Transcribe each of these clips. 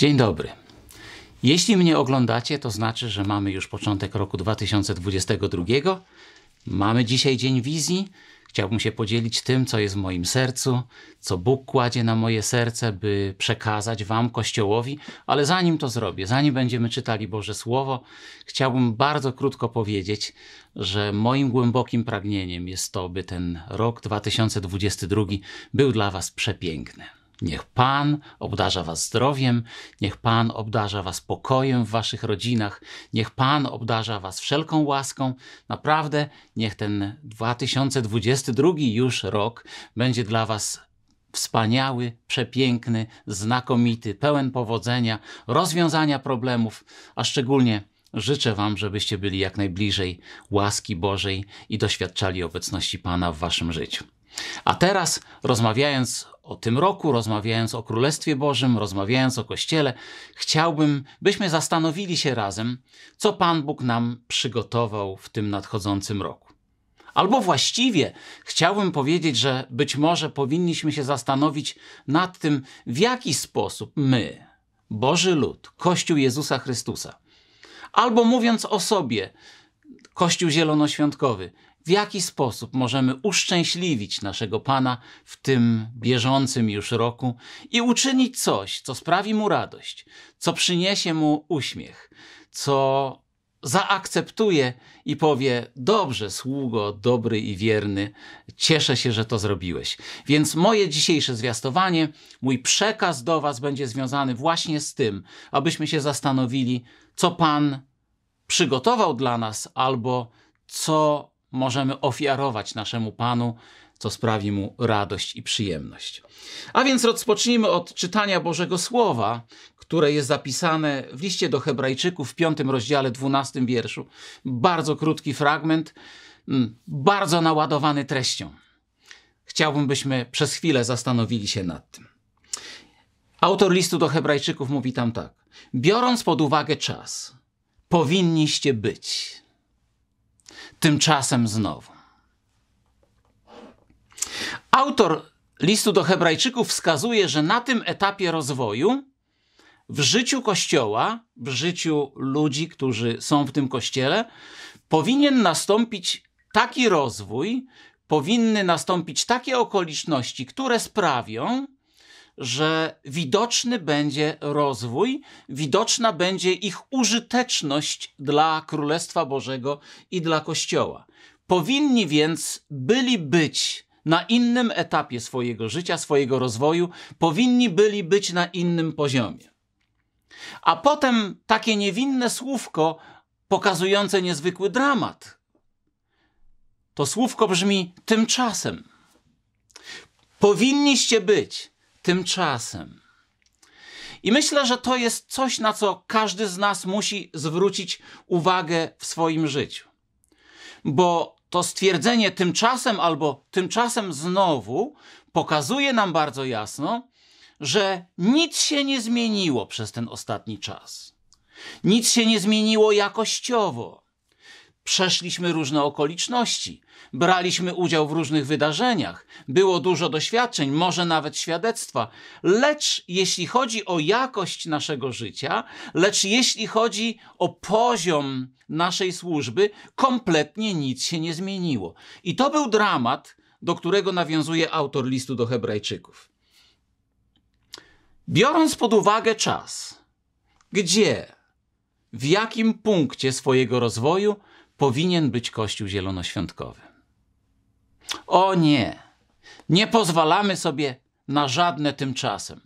Dzień dobry. Jeśli mnie oglądacie, to znaczy, że mamy już początek roku 2022. Mamy dzisiaj Dzień Wizji. Chciałbym się podzielić tym, co jest w moim sercu, co Bóg kładzie na moje serce, by przekazać Wam, Kościołowi. Ale zanim to zrobię, zanim będziemy czytali Boże Słowo, chciałbym bardzo krótko powiedzieć, że moim głębokim pragnieniem jest to, by ten rok 2022 był dla Was przepiękny. Niech Pan obdarza Was zdrowiem, niech Pan obdarza Was pokojem w Waszych rodzinach, niech Pan obdarza Was wszelką łaską. Naprawdę, niech ten 2022 już rok będzie dla Was wspaniały, przepiękny, znakomity, pełen powodzenia, rozwiązania problemów, a szczególnie życzę Wam, żebyście byli jak najbliżej łaski Bożej i doświadczali obecności Pana w Waszym życiu. A teraz, rozmawiając o tym roku, rozmawiając o Królestwie Bożym, rozmawiając o Kościele, chciałbym, byśmy zastanowili się razem, co Pan Bóg nam przygotował w tym nadchodzącym roku. Albo właściwie chciałbym powiedzieć, że być może powinniśmy się zastanowić nad tym, w jaki sposób my, Boży Lud, Kościół Jezusa Chrystusa, albo mówiąc o sobie, Kościół Zielonoświątkowy, w jaki sposób możemy uszczęśliwić naszego Pana w tym bieżącym już roku i uczynić coś, co sprawi mu radość, co przyniesie mu uśmiech, co zaakceptuje i powie: Dobrze, sługo, dobry i wierny, cieszę się, że to zrobiłeś. Więc moje dzisiejsze zwiastowanie, mój przekaz do Was będzie związany właśnie z tym, abyśmy się zastanowili, co Pan przygotował dla nas, albo co możemy ofiarować naszemu Panu, co sprawi mu radość i przyjemność. A więc rozpocznijmy od czytania Bożego Słowa, które jest zapisane w liście do Hebrajczyków w 5 rozdziale 12 wierszu. Bardzo krótki fragment, mm, bardzo naładowany treścią. Chciałbym, byśmy przez chwilę zastanowili się nad tym. Autor listu do Hebrajczyków mówi tam tak: Biorąc pod uwagę czas, powinniście być Tymczasem znowu. Autor listu do Hebrajczyków wskazuje, że na tym etapie rozwoju w życiu kościoła, w życiu ludzi, którzy są w tym kościele, powinien nastąpić taki rozwój, powinny nastąpić takie okoliczności, które sprawią, że widoczny będzie rozwój, widoczna będzie ich użyteczność dla Królestwa Bożego i dla Kościoła. Powinni więc byli być na innym etapie swojego życia, swojego rozwoju, powinni byli być na innym poziomie. A potem takie niewinne słówko pokazujące niezwykły dramat. To słówko brzmi tymczasem. Powinniście być tymczasem. I myślę, że to jest coś, na co każdy z nas musi zwrócić uwagę w swoim życiu. Bo to stwierdzenie tymczasem albo tymczasem znowu pokazuje nam bardzo jasno, że nic się nie zmieniło przez ten ostatni czas. Nic się nie zmieniło jakościowo. Przeszliśmy różne okoliczności, braliśmy udział w różnych wydarzeniach, było dużo doświadczeń, może nawet świadectwa, lecz jeśli chodzi o jakość naszego życia, lecz jeśli chodzi o poziom naszej służby, kompletnie nic się nie zmieniło. I to był dramat, do którego nawiązuje autor listu do Hebrajczyków. Biorąc pod uwagę czas, gdzie, w jakim punkcie swojego rozwoju powinien być Kościół zielonoświątkowy. O nie! Nie pozwalamy sobie na żadne tymczasem.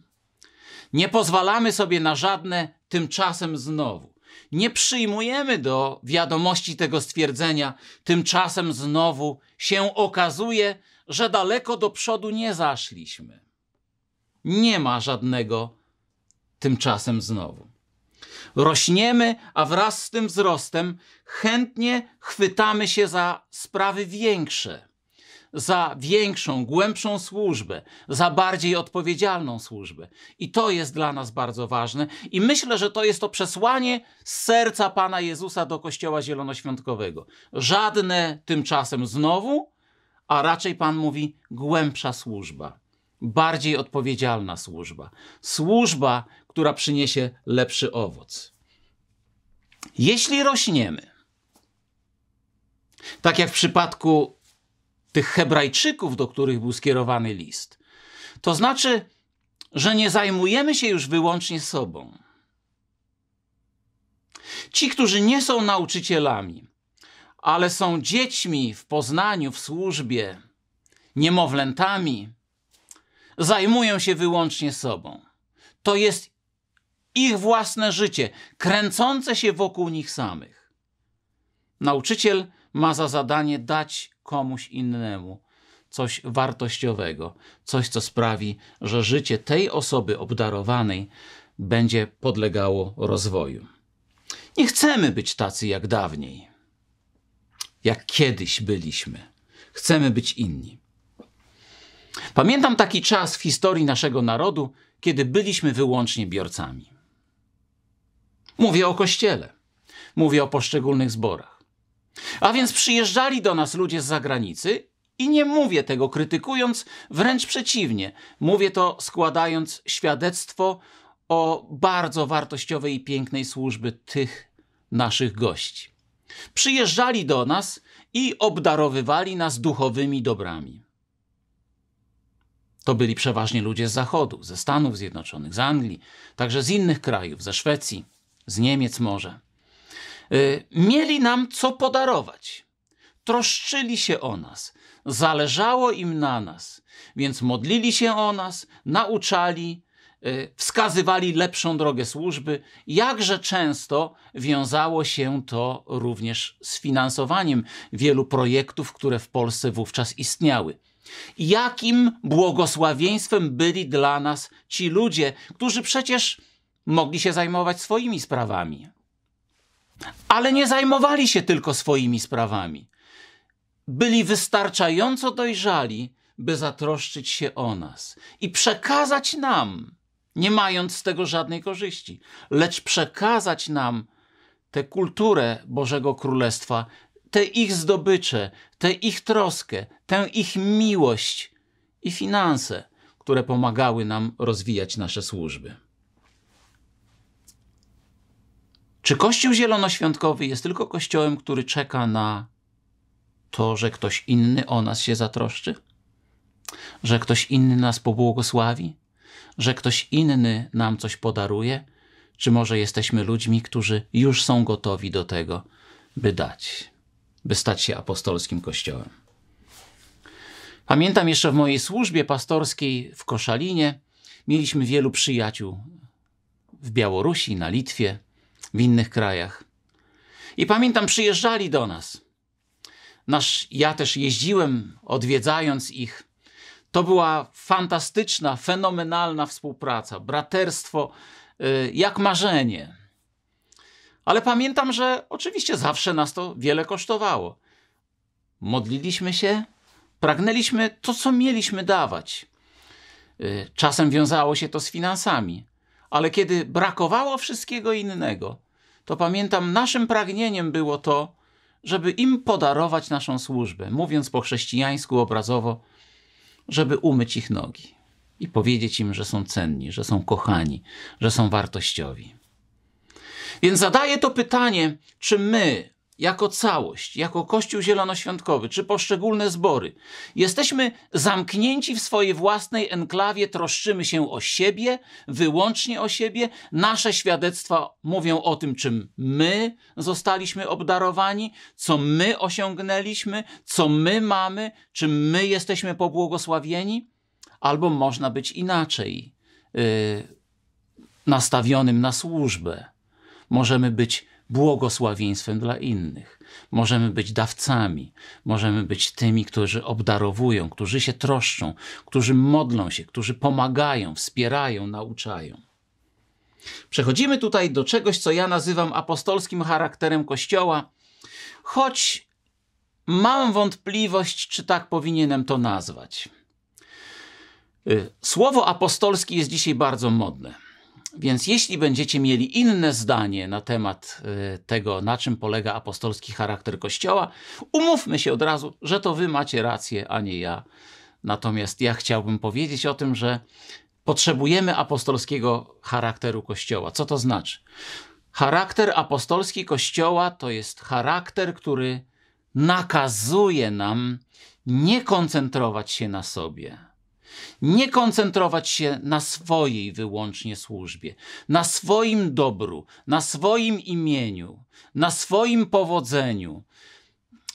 Nie pozwalamy sobie na żadne tymczasem znowu. Nie przyjmujemy do wiadomości tego stwierdzenia, tymczasem znowu się okazuje, że daleko do przodu nie zaszliśmy. Nie ma żadnego tymczasem znowu. Rośniemy, a wraz z tym wzrostem chętnie chwytamy się za sprawy większe, za większą, głębszą służbę, za bardziej odpowiedzialną służbę. I to jest dla nas bardzo ważne. I myślę, że to jest to przesłanie z serca Pana Jezusa do Kościoła Zielonoświątkowego. Żadne tymczasem znowu, a raczej Pan mówi głębsza służba bardziej odpowiedzialna służba. Służba, która przyniesie lepszy owoc. Jeśli rośniemy, tak jak w przypadku tych Hebrajczyków, do których był skierowany list, to znaczy, że nie zajmujemy się już wyłącznie sobą. Ci, którzy nie są nauczycielami, ale są dziećmi w poznaniu, w służbie, niemowlętami, zajmują się wyłącznie sobą. To jest ich własne życie, kręcące się wokół nich samych. Nauczyciel ma za zadanie dać komuś innemu coś wartościowego, coś, co sprawi, że życie tej osoby obdarowanej będzie podlegało rozwoju. Nie chcemy być tacy jak dawniej, jak kiedyś byliśmy. Chcemy być inni. Pamiętam taki czas w historii naszego narodu, kiedy byliśmy wyłącznie biorcami. Mówię o kościele, mówię o poszczególnych zborach. A więc przyjeżdżali do nas ludzie z zagranicy i nie mówię tego krytykując, wręcz przeciwnie, mówię to składając świadectwo o bardzo wartościowej i pięknej służby tych naszych gości. Przyjeżdżali do nas i obdarowywali nas duchowymi dobrami to byli przeważnie ludzie z Zachodu, ze Stanów Zjednoczonych, z Anglii, także z innych krajów, ze Szwecji, z Niemiec może. Y, mieli nam co podarować. Troszczyli się o nas, zależało im na nas, więc modlili się o nas, nauczali, y, wskazywali lepszą drogę służby. Jakże często wiązało się to również z finansowaniem wielu projektów, które w Polsce wówczas istniały. Jakim błogosławieństwem byli dla nas ci ludzie, którzy przecież mogli się zajmować swoimi sprawami. Ale nie zajmowali się tylko swoimi sprawami. Byli wystarczająco dojrzali, by zatroszczyć się o nas i przekazać nam, nie mając z tego żadnej korzyści, lecz przekazać nam tę kulturę Bożego Królestwa te ich zdobycze, tę ich troskę, tę ich miłość i finanse, które pomagały nam rozwijać nasze służby. Czy Kościół Zielonoświątkowy jest tylko kościołem, który czeka na to, że ktoś inny o nas się zatroszczy? Że ktoś inny nas pobłogosławi? Że ktoś inny nam coś podaruje? Czy może jesteśmy ludźmi, którzy już są gotowi do tego, by dać? by stać się apostolskim kościołem. Pamiętam jeszcze w mojej służbie pastorskiej w Koszalinie mieliśmy wielu przyjaciół w Białorusi, na Litwie, w innych krajach. I pamiętam, przyjeżdżali do nas. Nasz, ja też jeździłem, odwiedzając ich. To była fantastyczna, fenomenalna współpraca, braterstwo, y, jak marzenie. Ale pamiętam, że oczywiście zawsze nas to wiele kosztowało. Modliliśmy się, pragnęliśmy to, co mieliśmy dawać. Y, czasem wiązało się to z finansami, ale kiedy brakowało wszystkiego innego, to pamiętam, naszym pragnieniem było to, żeby im podarować naszą służbę, mówiąc po chrześcijańsku obrazowo, żeby umyć ich nogi i powiedzieć im, że są cenni, że są kochani, że są wartościowi. Więc zadaję to pytanie, czy my, jako całość, jako Kościół Zielonoświątkowy, czy poszczególne zbory, jesteśmy zamknięci w swojej własnej enklawie, troszczymy się o siebie, wyłącznie o siebie. Nasze świadectwa mówią o tym, czym my zostaliśmy obdarowani, co my osiągnęliśmy, co my mamy, czym my jesteśmy pobłogosławieni. Albo można być inaczej, yy, nastawionym na służbę możemy być błogosławieństwem dla innych. Możemy być dawcami, możemy być tymi, którzy obdarowują, którzy się troszczą, którzy modlą się, którzy pomagają, wspierają, nauczają. Przechodzimy tutaj do czegoś, co ja nazywam apostolskim charakterem Kościoła, choć mam wątpliwość, czy tak powinienem to nazwać. Y, słowo apostolski jest dzisiaj bardzo modne. Więc jeśli będziecie mieli inne zdanie na temat y, tego, na czym polega apostolski charakter Kościoła, umówmy się od razu, że to wy macie rację, a nie ja. Natomiast ja chciałbym powiedzieć o tym, że potrzebujemy apostolskiego charakteru Kościoła. Co to znaczy? Charakter apostolski Kościoła to jest charakter, który nakazuje nam nie koncentrować się na sobie nie koncentrować się na swojej wyłącznie służbie, na swoim dobru, na swoim imieniu, na swoim powodzeniu,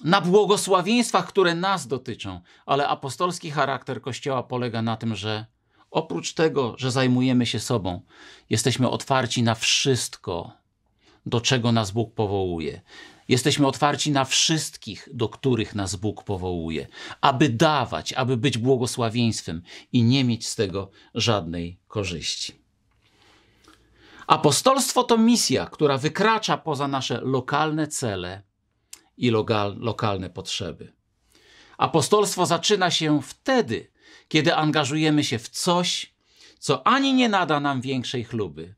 na błogosławieństwach, które nas dotyczą, ale apostolski charakter Kościoła polega na tym, że oprócz tego, że zajmujemy się sobą, jesteśmy otwarci na wszystko, do czego nas Bóg powołuje. Jesteśmy otwarci na wszystkich, do których nas Bóg powołuje, aby dawać, aby być błogosławieństwem i nie mieć z tego żadnej korzyści. Apostolstwo to misja, która wykracza poza nasze lokalne cele i lokal, lokalne potrzeby. Apostolstwo zaczyna się wtedy, kiedy angażujemy się w coś, co ani nie nada nam większej chluby,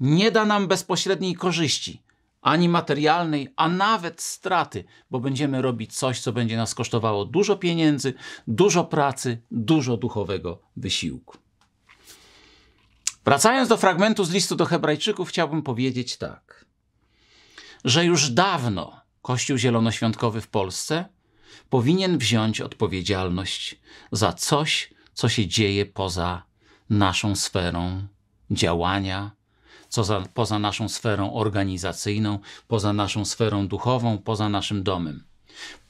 nie da nam bezpośredniej korzyści, ani materialnej, a nawet straty, bo będziemy robić coś, co będzie nas kosztowało dużo pieniędzy, dużo pracy, dużo duchowego wysiłku. Wracając do fragmentu z listu do Hebrajczyków, chciałbym powiedzieć tak, że już dawno Kościół Zielonoświątkowy w Polsce powinien wziąć odpowiedzialność za coś, co się dzieje poza naszą sferą działania, co za, poza naszą sferą organizacyjną, poza naszą sferą duchową, poza naszym domem.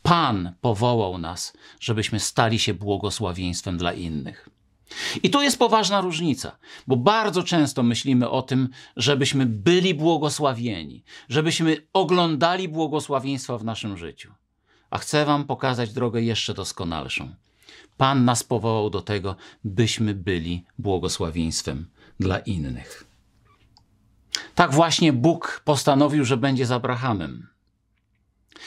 Pan powołał nas, żebyśmy stali się błogosławieństwem dla innych. I tu jest poważna różnica, bo bardzo często myślimy o tym, żebyśmy byli błogosławieni, żebyśmy oglądali błogosławieństwa w naszym życiu. A chcę Wam pokazać drogę jeszcze doskonalszą. Pan nas powołał do tego, byśmy byli błogosławieństwem dla innych. Tak właśnie Bóg postanowił, że będzie z Abrahamem.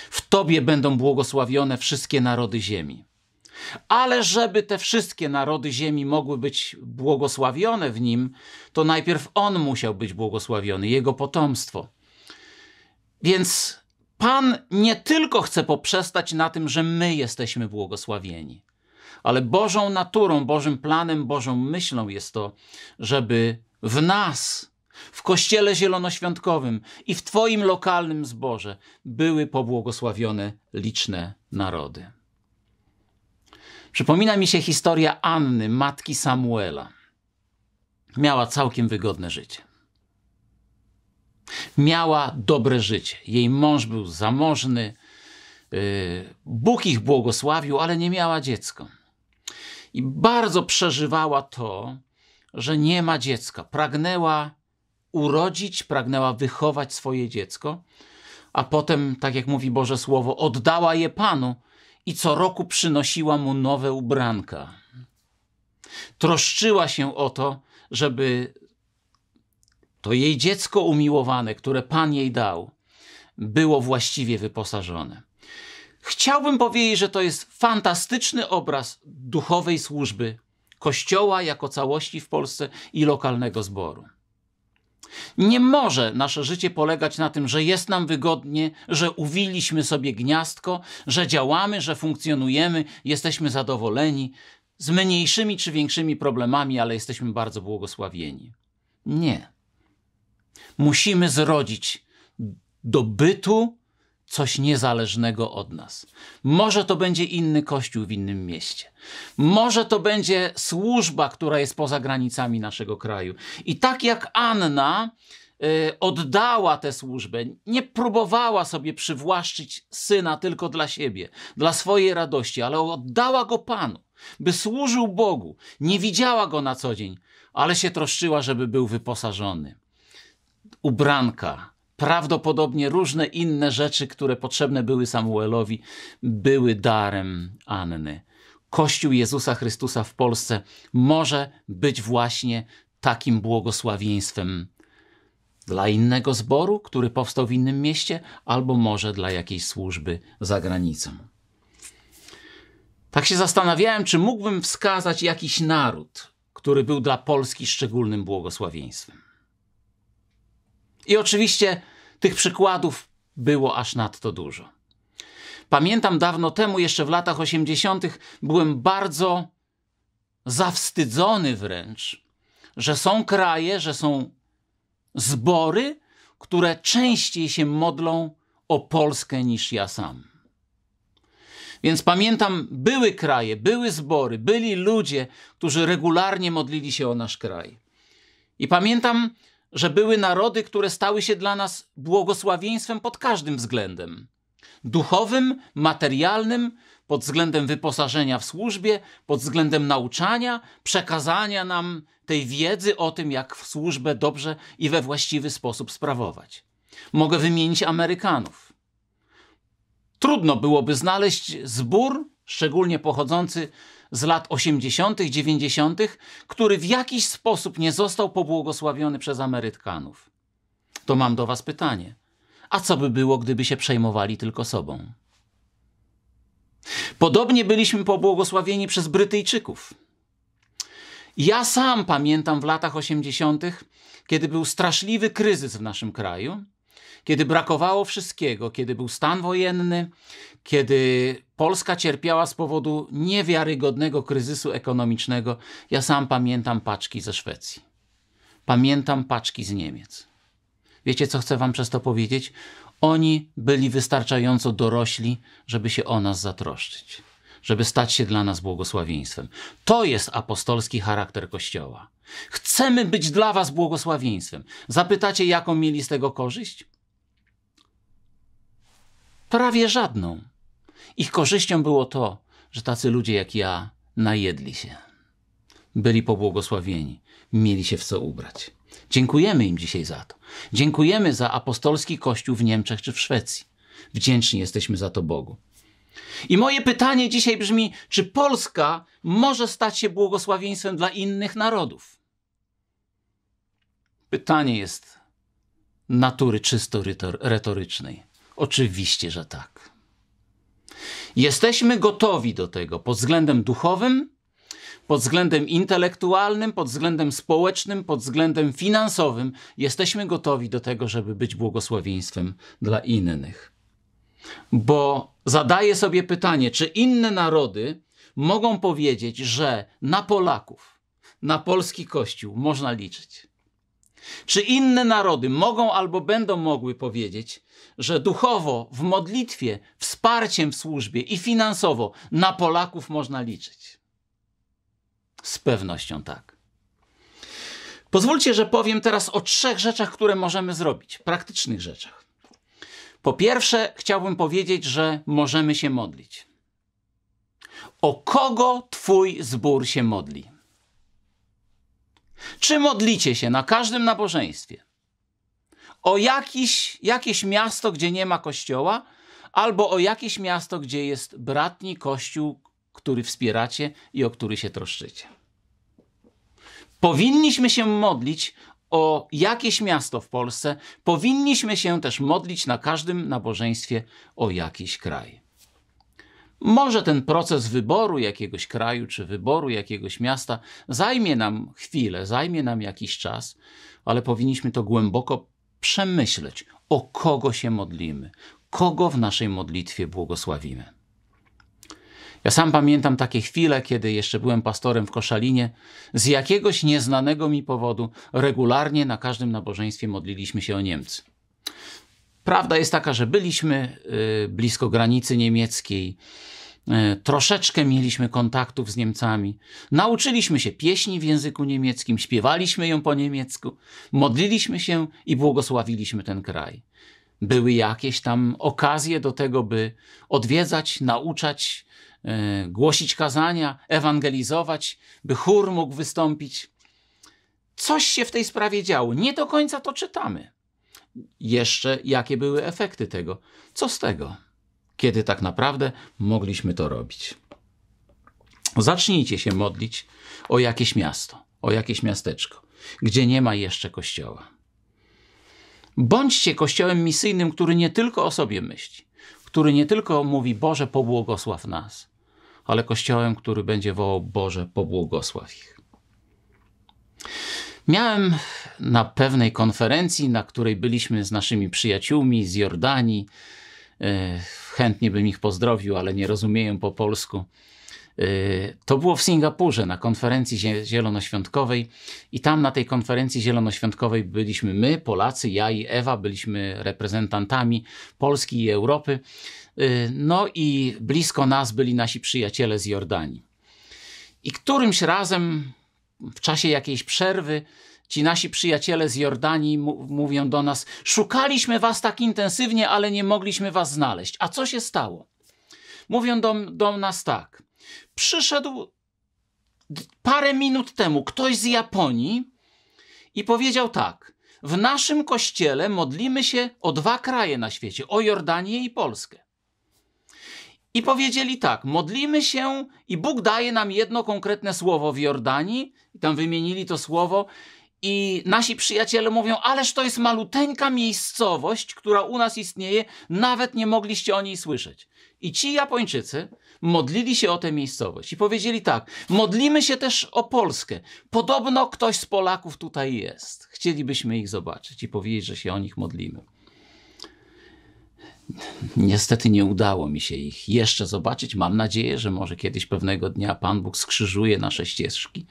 W Tobie będą błogosławione wszystkie narody ziemi. Ale żeby te wszystkie narody ziemi mogły być błogosławione w nim, to najpierw on musiał być błogosławiony, jego potomstwo. Więc Pan nie tylko chce poprzestać na tym, że my jesteśmy błogosławieni, ale Bożą naturą, Bożym planem, Bożą myślą jest to, żeby w nas w kościele zielonoświątkowym i w Twoim lokalnym zborze były pobłogosławione liczne narody. Przypomina mi się historia Anny, matki Samuela. Miała całkiem wygodne życie. Miała dobre życie. Jej mąż był zamożny, y, Bóg ich błogosławił, ale nie miała dziecka. I bardzo przeżywała to, że nie ma dziecka. Pragnęła urodzić, pragnęła wychować swoje dziecko, a potem, tak jak mówi Boże Słowo, oddała je Panu i co roku przynosiła mu nowe ubranka. Troszczyła się o to, żeby to jej dziecko umiłowane, które Pan jej dał, było właściwie wyposażone. Chciałbym powiedzieć, że to jest fantastyczny obraz duchowej służby Kościoła jako całości w Polsce i lokalnego zboru. Nie może nasze życie polegać na tym, że jest nam wygodnie, że uwiliśmy sobie gniazdko, że działamy, że funkcjonujemy, jesteśmy zadowoleni z mniejszymi czy większymi problemami, ale jesteśmy bardzo błogosławieni. Nie. Musimy zrodzić do bytu coś niezależnego od nas. Może to będzie inny kościół w innym mieście. Może to będzie służba, która jest poza granicami naszego kraju. I tak jak Anna y, oddała tę służbę, nie próbowała sobie przywłaszczyć syna tylko dla siebie, dla swojej radości, ale oddała go Panu, by służył Bogu. Nie widziała go na co dzień, ale się troszczyła, żeby był wyposażony. Ubranka, prawdopodobnie różne inne rzeczy, które potrzebne były Samuelowi, były darem Anny. Kościół Jezusa Chrystusa w Polsce może być właśnie takim błogosławieństwem dla innego zboru, który powstał w innym mieście, albo może dla jakiejś służby za granicą. Tak się zastanawiałem, czy mógłbym wskazać jakiś naród, który był dla Polski szczególnym błogosławieństwem. I oczywiście tych przykładów było aż nadto dużo. Pamiętam dawno temu, jeszcze w latach 80., byłem bardzo zawstydzony wręcz, że są kraje, że są zbory, które częściej się modlą o Polskę niż ja sam. Więc pamiętam, były kraje, były zbory, byli ludzie, którzy regularnie modlili się o nasz kraj. I pamiętam, że były narody, które stały się dla nas błogosławieństwem pod każdym względem duchowym, materialnym, pod względem wyposażenia w służbie, pod względem nauczania, przekazania nam tej wiedzy o tym, jak służbę dobrze i we właściwy sposób sprawować. Mogę wymienić Amerykanów. Trudno byłoby znaleźć zbór, szczególnie pochodzący z lat 80., 90., który w jakiś sposób nie został pobłogosławiony przez Amerykanów. To mam do Was pytanie. A co by było, gdyby się przejmowali tylko sobą? Podobnie byliśmy pobłogosławieni przez Brytyjczyków. Ja sam pamiętam w latach 80., kiedy był straszliwy kryzys w naszym kraju, kiedy brakowało wszystkiego, kiedy był stan wojenny, kiedy Polska cierpiała z powodu niewiarygodnego kryzysu ekonomicznego. Ja sam pamiętam paczki ze Szwecji. Pamiętam paczki z Niemiec. Wiecie, co chcę wam przez to powiedzieć? Oni byli wystarczająco dorośli, żeby się o nas zatroszczyć, żeby stać się dla nas błogosławieństwem. To jest apostolski charakter Kościoła. Chcemy być dla was błogosławieństwem. Zapytacie, jaką mieli z tego korzyść? Prawie żadną. Ich korzyścią było to, że tacy ludzie jak ja najedli się. Byli pobłogosławieni, mieli się w co ubrać. Dziękujemy im dzisiaj za to. Dziękujemy za apostolski kościół w Niemczech czy w Szwecji. Wdzięczni jesteśmy za to Bogu. I moje pytanie dzisiaj brzmi: czy Polska może stać się błogosławieństwem dla innych narodów? Pytanie jest natury czysto retorycznej. Oczywiście, że tak. Jesteśmy gotowi do tego pod względem duchowym, pod względem intelektualnym, pod względem społecznym, pod względem finansowym. Jesteśmy gotowi do tego, żeby być błogosławieństwem dla innych. Bo zadaję sobie pytanie, czy inne narody mogą powiedzieć, że na Polaków, na polski Kościół można liczyć. Czy inne narody mogą albo będą mogły powiedzieć, że duchowo, w modlitwie, wsparciem w służbie i finansowo na Polaków można liczyć? Z pewnością tak. Pozwólcie, że powiem teraz o trzech rzeczach, które możemy zrobić, praktycznych rzeczach. Po pierwsze, chciałbym powiedzieć, że możemy się modlić. O kogo Twój zbór się modli? Czy modlicie się na każdym nabożeństwie o jakiś, jakieś miasto, gdzie nie ma kościoła, albo o jakieś miasto, gdzie jest bratni kościół, który wspieracie i o który się troszczycie? Powinniśmy się modlić o jakieś miasto w Polsce, powinniśmy się też modlić na każdym nabożeństwie o jakiś kraj. Może ten proces wyboru jakiegoś kraju czy wyboru jakiegoś miasta zajmie nam chwilę, zajmie nam jakiś czas, ale powinniśmy to głęboko przemyśleć, o kogo się modlimy, kogo w naszej modlitwie błogosławimy. Ja sam pamiętam takie chwile, kiedy jeszcze byłem pastorem w Koszalinie. Z jakiegoś nieznanego mi powodu regularnie na każdym nabożeństwie modliliśmy się o Niemcy. Prawda jest taka, że byliśmy y, blisko granicy niemieckiej, y, troszeczkę mieliśmy kontaktów z Niemcami, nauczyliśmy się pieśni w języku niemieckim, śpiewaliśmy ją po niemiecku, modliliśmy się i błogosławiliśmy ten kraj. Były jakieś tam okazje do tego, by odwiedzać, nauczać, y, głosić kazania, ewangelizować, by chór mógł wystąpić. Coś się w tej sprawie działo. Nie do końca to czytamy jeszcze, jakie były efekty tego. Co z tego, kiedy tak naprawdę mogliśmy to robić? Zacznijcie się modlić o jakieś miasto, o jakieś miasteczko, gdzie nie ma jeszcze kościoła. Bądźcie kościołem misyjnym, który nie tylko o sobie myśli, który nie tylko mówi Boże, pobłogosław nas, ale kościołem, który będzie wołał Boże, pobłogosław ich. Miałem na pewnej konferencji, na której byliśmy z naszymi przyjaciółmi z Jordanii. E, chętnie bym ich pozdrowił, ale nie rozumieją po polsku. E, to było w Singapurze na konferencji zielonoświątkowej i tam na tej konferencji zielonoświątkowej byliśmy my, Polacy, ja i Ewa, byliśmy reprezentantami Polski i Europy. E, no i blisko nas byli nasi przyjaciele z Jordanii. I którymś razem w czasie jakiejś przerwy ci nasi przyjaciele z Jordanii mówią do nas: Szukaliśmy was tak intensywnie, ale nie mogliśmy was znaleźć. A co się stało? Mówią do, do nas tak: Przyszedł parę minut temu ktoś z Japonii i powiedział tak: W naszym kościele modlimy się o dwa kraje na świecie o Jordanię i Polskę i powiedzieli tak, modlimy się i Bóg daje nam jedno konkretne słowo w Jordanii, i tam wymienili to słowo, i nasi przyjaciele mówią, ależ to jest maluteńka miejscowość, która u nas istnieje, nawet nie mogliście o niej słyszeć. I ci Japończycy modlili się o tę miejscowość i powiedzieli tak, modlimy się też o Polskę. Podobno ktoś z Polaków tutaj jest. Chcielibyśmy ich zobaczyć i powiedzieć, że się o nich modlimy. Niestety nie udało mi się ich jeszcze zobaczyć. Mam nadzieję, że może kiedyś pewnego dnia Pan Bóg skrzyżuje nasze ścieżki.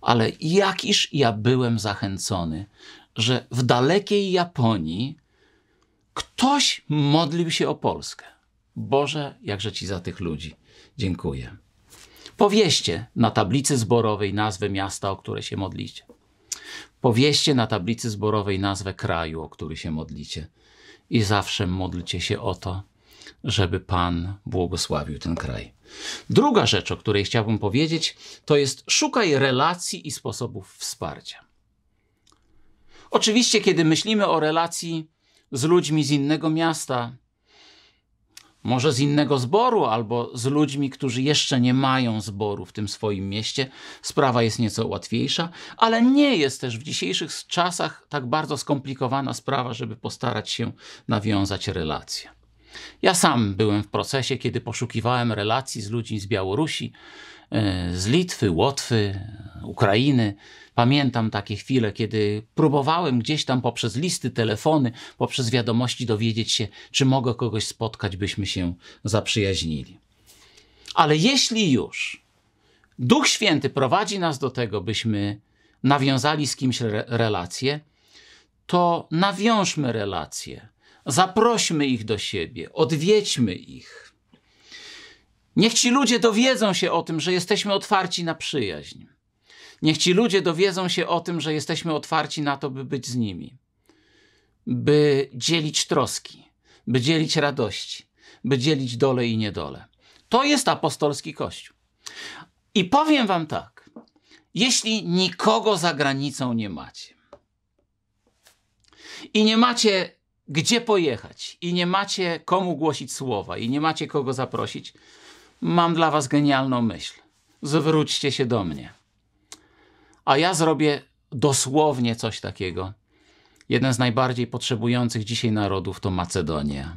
Ale jakiż ja byłem zachęcony, że w dalekiej Japonii ktoś modlił się o Polskę. Boże, jakże Ci za tych ludzi dziękuję. Powieście na tablicy zborowej nazwę miasta, o które się modlicie. Powieście na tablicy zborowej nazwę kraju, o który się modlicie i zawsze modlcie się o to, żeby Pan błogosławił ten kraj. Druga rzecz, o której chciałbym powiedzieć, to jest szukaj relacji i sposobów wsparcia. Oczywiście, kiedy myślimy o relacji z ludźmi z innego miasta, może z innego zboru, albo z ludźmi, którzy jeszcze nie mają zboru w tym swoim mieście, sprawa jest nieco łatwiejsza, ale nie jest też w dzisiejszych czasach tak bardzo skomplikowana sprawa, żeby postarać się nawiązać relacje. Ja sam byłem w procesie, kiedy poszukiwałem relacji z ludźmi z Białorusi, E, z Litwy, Łotwy, Ukrainy. Pamiętam takie chwile, kiedy próbowałem gdzieś tam poprzez listy, telefony, poprzez wiadomości dowiedzieć się, czy mogę kogoś spotkać, byśmy się zaprzyjaźnili. Ale jeśli już Duch Święty prowadzi nas do tego, byśmy nawiązali z kimś re relacje, to nawiążmy relacje, zaprośmy ich do siebie, odwiedźmy ich. Niech ci ludzie dowiedzą się o tym, że jesteśmy otwarci na przyjaźń. Niech ci ludzie dowiedzą się o tym, że jesteśmy otwarci na to, by być z nimi, by dzielić troski, by dzielić radości, by dzielić dole i niedole. To jest apostolski Kościół. I powiem Wam tak: jeśli nikogo za granicą nie macie i nie macie gdzie pojechać, i nie macie komu głosić słowa, i nie macie kogo zaprosić, Mam dla was genialną myśl. Zwróćcie się do mnie. A ja zrobię dosłownie coś takiego. Jeden z najbardziej potrzebujących dzisiaj narodów to Macedonia.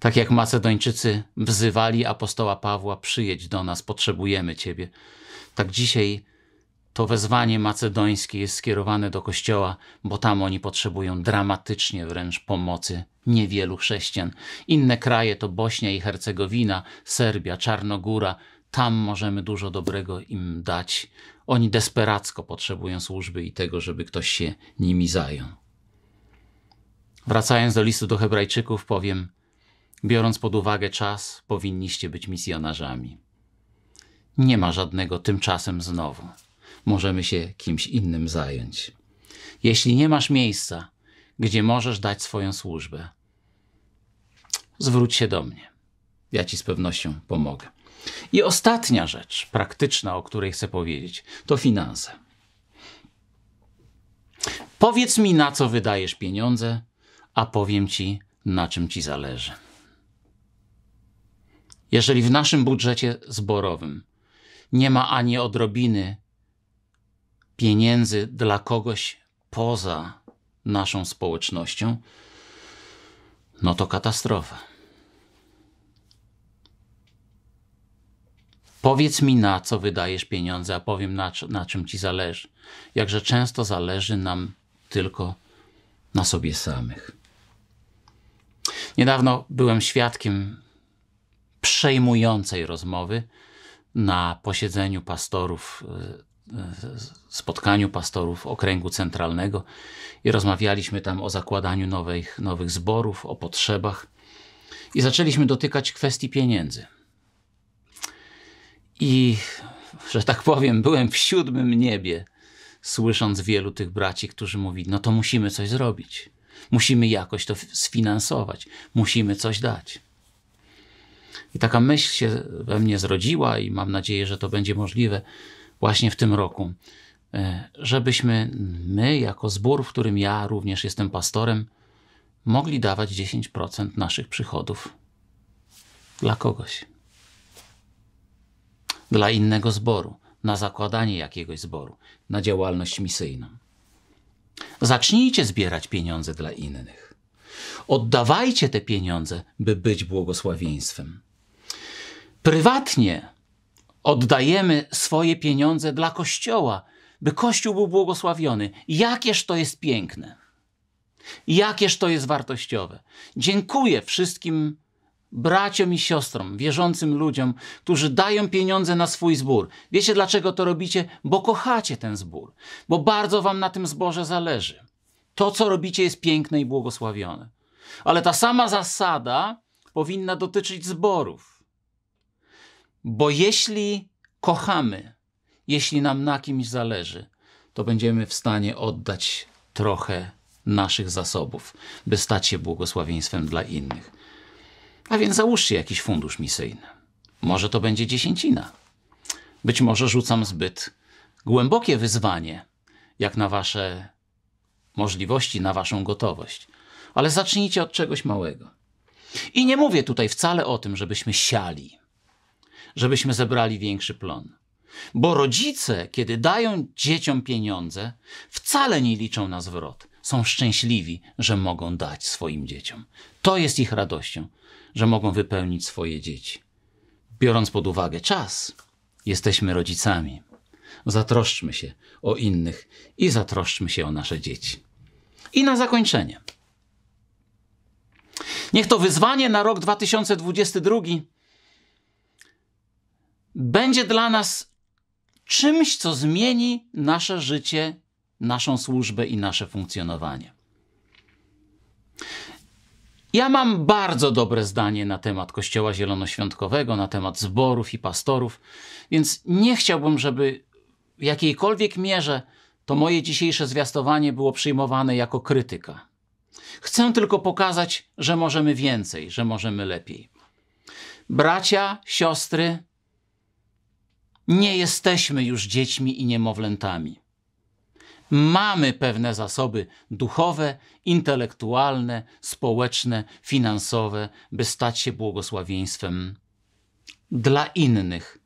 Tak jak Macedończycy wzywali apostoła Pawła: Przyjedź do nas, potrzebujemy Ciebie. Tak dzisiaj to wezwanie macedońskie jest skierowane do kościoła, bo tam oni potrzebują dramatycznie wręcz pomocy niewielu chrześcijan. Inne kraje to Bośnia i Hercegowina, Serbia, Czarnogóra. Tam możemy dużo dobrego im dać. Oni desperacko potrzebują służby i tego, żeby ktoś się nimi zajął. Wracając do listu do Hebrajczyków, powiem: biorąc pod uwagę czas, powinniście być misjonarzami. Nie ma żadnego tymczasem znowu możemy się kimś innym zająć. Jeśli nie masz miejsca, gdzie możesz dać swoją służbę, zwróć się do mnie. Ja ci z pewnością pomogę. I ostatnia rzecz praktyczna, o której chcę powiedzieć, to finanse. Powiedz mi, na co wydajesz pieniądze, a powiem ci, na czym ci zależy. Jeżeli w naszym budżecie zborowym nie ma ani odrobiny pieniędzy dla kogoś poza naszą społecznością, no to katastrofa. Powiedz mi, na co wydajesz pieniądze, a powiem, na, na czym ci zależy. Jakże często zależy nam tylko na sobie samych. Niedawno byłem świadkiem przejmującej rozmowy na posiedzeniu pastorów y, spotkaniu pastorów okręgu centralnego i rozmawialiśmy tam o zakładaniu nowych, nowych zborów, o potrzebach i zaczęliśmy dotykać kwestii pieniędzy. I, że tak powiem, byłem w siódmym niebie, słysząc wielu tych braci, którzy mówili: No to musimy coś zrobić, musimy jakoś to sfinansować, musimy coś dać. I taka myśl się we mnie zrodziła, i mam nadzieję, że to będzie możliwe właśnie w tym roku. E, żebyśmy my, jako zbór, w którym ja również jestem pastorem, mogli dawać 10% naszych przychodów dla kogoś, dla innego zboru, na zakładanie jakiegoś zboru, na działalność misyjną. Zacznijcie zbierać pieniądze dla innych. Oddawajcie te pieniądze, by być błogosławieństwem. Prywatnie Oddajemy swoje pieniądze dla Kościoła, by Kościół był błogosławiony. Jakież to jest piękne! Jakież to jest wartościowe! Dziękuję wszystkim braciom i siostrom, wierzącym ludziom, którzy dają pieniądze na swój zbór. Wiecie dlaczego to robicie? Bo kochacie ten zbór, bo bardzo wam na tym zborze zależy. To, co robicie, jest piękne i błogosławione. Ale ta sama zasada powinna dotyczyć zborów. Bo jeśli kochamy, jeśli nam na kimś zależy, to będziemy w stanie oddać trochę naszych zasobów, by stać się błogosławieństwem dla innych. A więc załóżcie jakiś fundusz misyjny. Może to będzie dziesięcina. Być może rzucam zbyt głębokie wyzwanie, jak na wasze możliwości, na waszą gotowość. Ale zacznijcie od czegoś małego. I nie mówię tutaj wcale o tym, żebyśmy siali żebyśmy zebrali większy plon. Bo rodzice, kiedy dają dzieciom pieniądze, wcale nie liczą na zwrot. Są szczęśliwi, że mogą dać swoim dzieciom. To jest ich radością, że mogą wypełnić swoje dzieci. Biorąc pod uwagę czas, jesteśmy rodzicami. Zatroszczmy się o innych i zatroszczmy się o nasze dzieci. I na zakończenie. Niech to wyzwanie na rok 2022 będzie dla nas czymś, co zmieni nasze życie, naszą służbę i nasze funkcjonowanie. Ja mam bardzo dobre zdanie na temat Kościoła Zielonoświątkowego, na temat zborów i pastorów, więc nie chciałbym, żeby w jakiejkolwiek mierze to moje dzisiejsze zwiastowanie było przyjmowane jako krytyka. Chcę tylko pokazać, że możemy więcej, że możemy lepiej. Bracia, siostry, nie jesteśmy już dziećmi i niemowlętami. Mamy pewne zasoby duchowe, intelektualne, społeczne, finansowe, by stać się błogosławieństwem dla innych,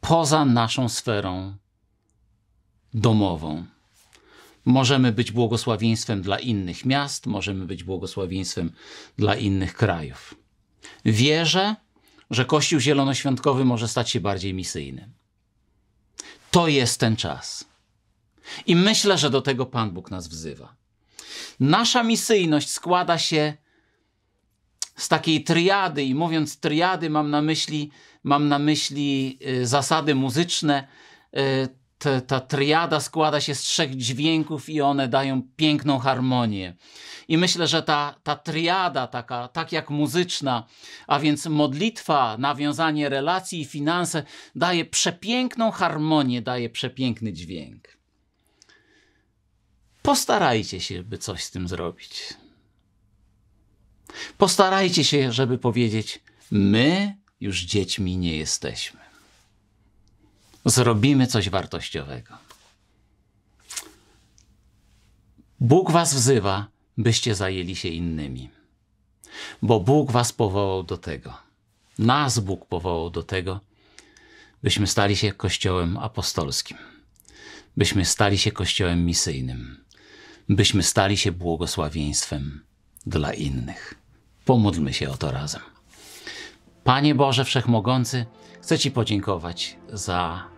poza naszą sferą domową. Możemy być błogosławieństwem dla innych miast, możemy być błogosławieństwem dla innych krajów. Wierzę, że Kościół Zielonoświątkowy może stać się bardziej misyjny. To jest ten czas. I myślę, że do tego Pan Bóg nas wzywa. Nasza misyjność składa się z takiej triady, i mówiąc triady, mam na myśli, mam na myśli y, zasady muzyczne. Y, ta, ta triada składa się z trzech dźwięków i one dają piękną harmonię. I myślę, że ta, ta triada, taka, tak jak muzyczna, a więc modlitwa, nawiązanie relacji i finanse, daje przepiękną harmonię, daje przepiękny dźwięk. Postarajcie się, by coś z tym zrobić. Postarajcie się, żeby powiedzieć: My już dziećmi nie jesteśmy zrobimy coś wartościowego. Bóg was wzywa, byście zajęli się innymi, bo Bóg was powołał do tego. Nas Bóg powołał do tego, byśmy stali się kościołem apostolskim, byśmy stali się kościołem misyjnym, byśmy stali się błogosławieństwem dla innych. Pomódlmy się o to razem. Panie Boże Wszechmogący, chcę Ci podziękować za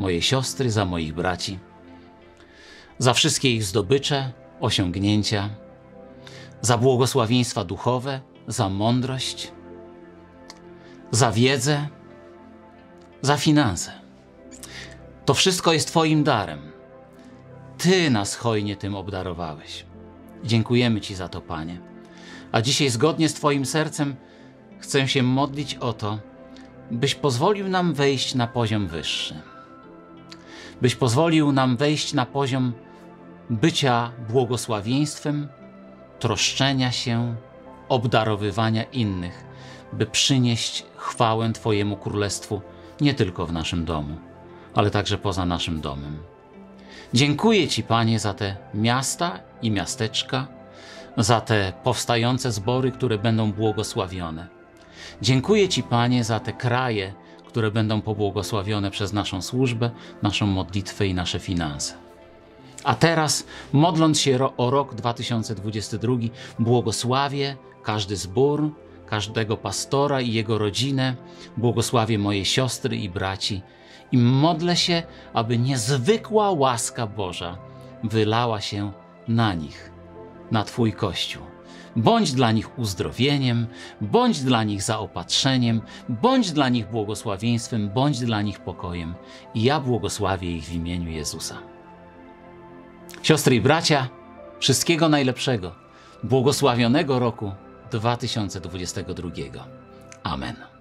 moje siostry, za moich braci, za wszystkie ich zdobycze, osiągnięcia, za błogosławieństwa duchowe, za mądrość, za wiedzę, za finanse. To wszystko jest Twoim darem. Ty nas hojnie tym obdarowałeś. Dziękujemy Ci za to, Panie. A dzisiaj zgodnie z Twoim sercem chcę się modlić o to, byś pozwolił nam wejść na poziom wyższy byś pozwolił nam wejść na poziom bycia błogosławieństwem, troszczenia się, obdarowywania innych, by przynieść chwałę Twojemu Królestwu nie tylko w naszym domu, ale także poza naszym domem. Dziękuję Ci, Panie, za te miasta i miasteczka, za te powstające zbory, które będą błogosławione. Dziękuję Ci, Panie, za te kraje, które będą pobłogosławione przez naszą służbę, naszą modlitwę i nasze finanse. A teraz, modląc się o rok 2022, błogosławię każdy zbór, każdego pastora i jego rodzinę, błogosławię moje siostry i braci i modlę się, aby niezwykła łaska Boża wylała się na nich, na Twój Kościół. Bądź dla nich uzdrowieniem, bądź dla nich zaopatrzeniem, bądź dla nich błogosławieństwem, bądź dla nich pokojem. I ja błogosławię ich w imieniu Jezusa. Siostry i bracia, wszystkiego najlepszego, błogosławionego roku 2022. Amen.